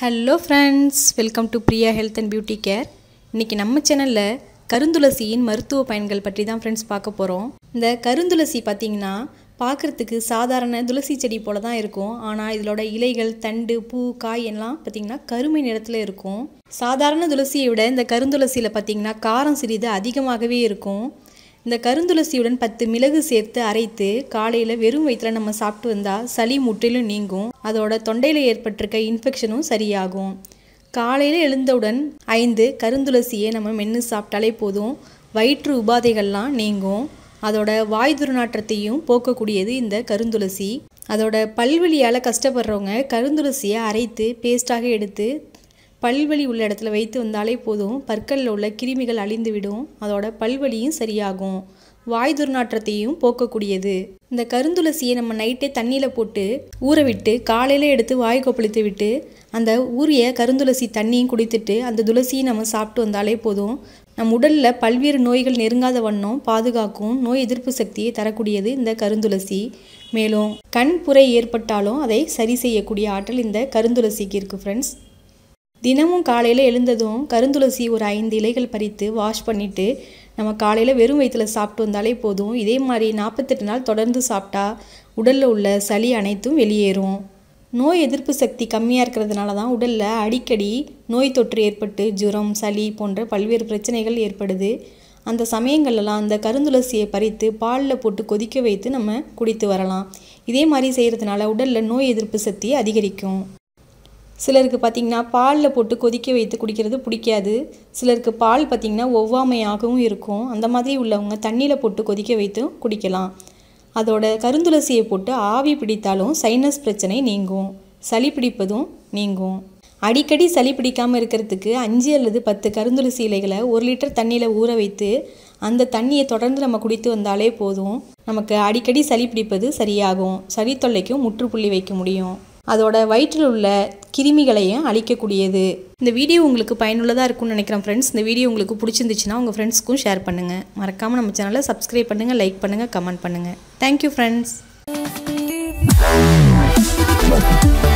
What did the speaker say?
hello friends welcome to Priya health and beauty care இன்றைக்கி நம்ம சேனலில் கருந்துளசியின் மருத்துவ பயன்கள் பற்றி தான் ஃப்ரெண்ட்ஸ் பார்க்க போகிறோம் இந்த கருந்துளசி பார்த்திங்கன்னா பார்க்குறதுக்கு சாதாரண துளசி செடி போல தான் இருக்கும் ஆனால் இதோட இலைகள் தண்டு பூ காய் எல்லாம் பார்த்திங்கன்னா கருமை நிறத்தில் இருக்கும் சாதாரண துளசியை விட இந்த கருந்துளசியில் பார்த்திங்கன்னா காரம் சிறிது அதிகமாகவே இருக்கும் இந்த கருந்துளசியுடன் பத்து மிளகு சேர்த்து அரைத்து காலையில் வெறும் வயிற்றில் நம்ம சாப்பிட்டு வந்தால் சளி முற்றிலும் நீங்கும் அதோட தொண்டையில் ஏற்பட்டிருக்க இன்ஃபெக்ஷனும் சரியாகும் காலையில் எழுந்தவுடன் ஐந்து கருந்துளசியை நம்ம மென்று சாப்பிட்டாலே போதும் வயிற்று உபாதைகள்லாம் நீங்கும் அதோட வாய் துர்நாற்றத்தையும் போக்கக்கூடியது இந்த கருந்துளசி அதோட பல்வெளியால் கஷ்டப்படுறவங்க கருந்துளசியை அரைத்து பேஸ்ட்டாக எடுத்து பல்வலி உள்ள இடத்துல வைத்து வந்தாலே போதும் பற்களில் உள்ள கிருமிகள் அழிந்துவிடும் அதோட பல்வழியும் சரியாகும் வாய் துர்நாற்றத்தையும் போக்கக்கூடியது இந்த கருந்துளசியை நம்ம நைட்டே தண்ணியில் போட்டு ஊற விட்டு காலையில் எடுத்து வாய் கொப்பளித்து விட்டு அந்த ஊரிய கருந்துளசி தண்ணியும் குடித்துட்டு அந்த துளசியை நம்ம சாப்பிட்டு வந்தாலே போதும் நம் உடலில் பல்வேறு நோய்கள் நெருங்காத வண்ணம் பாதுகாக்கும் நோய் எதிர்ப்பு சக்தியை தரக்கூடியது இந்த கருந்துளசி மேலும் கண் புரை ஏற்பட்டாலும் அதை சரி செய்யக்கூடிய ஆற்றல் இந்த கருந்துளசிக்கு இருக்குது ஃப்ரெண்ட்ஸ் தினமும் காலையில் எழுந்ததும் கருந்துளசி ஒரு ஐந்து இலைகள் பறித்து வாஷ் பண்ணிவிட்டு நம்ம காலையில் வெறும் வயிற்றில் சாப்பிட்டு வந்தாலே போதும் இதே மாதிரி நாற்பத்தெட்டு நாள் தொடர்ந்து சாப்பிட்டா உடலில் உள்ள சளி அனைத்தும் வெளியேறும் நோய் எதிர்ப்பு சக்தி கம்மியாக இருக்கிறதுனால தான் உடலில் அடிக்கடி நோய் தொற்று ஏற்பட்டு ஜுரம் சளி போன்ற பல்வேறு பிரச்சனைகள் ஏற்படுது அந்த சமயங்கள்லாம் அந்த கருந்துளசியை பறித்து பாலில் போட்டு கொதிக்க வைத்து நம்ம குடித்து வரலாம் இதே மாதிரி செய்கிறதுனால உடலில் நோய் எதிர்ப்பு சக்தி அதிகரிக்கும் சிலருக்கு பார்த்திங்கன்னா பாலில் போட்டு கொதிக்க வைத்து குடிக்கிறது பிடிக்காது சிலருக்கு பால் பார்த்திங்கன்னா ஒவ்வாமையாகவும் இருக்கும் அந்த மாதிரி உள்ளவங்க தண்ணியில் போட்டு கொதிக்க வைத்தும் குடிக்கலாம் அதோட கருந்துளசியை போட்டு ஆவி பிடித்தாலும் சைனஸ் பிரச்சனை நீங்கும் சளி பிடிப்பதும் நீங்கும் அடிக்கடி சளி பிடிக்காமல் இருக்கிறதுக்கு அஞ்சு அல்லது பத்து கருந்துளசி இலைகளை ஒரு லிட்டர் தண்ணியில் ஊற வைத்து அந்த தண்ணியை தொடர்ந்து நம்ம குடித்து வந்தாலே போதும் நமக்கு அடிக்கடி சளி பிடிப்பது சரியாகும் சளி தொல்லைக்கும் முற்றுப்புள்ளி வைக்க முடியும் அதோட வயிற்றில் உள்ள கிருமிகளையும் அழிக்கக்கூடியது இந்த வீடியோ உங்களுக்கு பயனுள்ளதாக இருக்கும்னு நினைக்கிறேன் ஃப்ரெண்ட்ஸ் இந்த வீடியோ உங்களுக்கு பிடிச்சிருந்துச்சுன்னா உங்கள் ஃப்ரெண்ட்ஸ்க்கும் ஷேர் பண்ணுங்கள் மறக்காமல் நம்ம சேனலை சப்ஸ்கிரைப் பண்ணுங்கள் லைக் பண்ணுங்கள் கமெண்ட் பண்ணுங்கள் தேங்க்யூ ஃப்ரெண்ட்ஸ்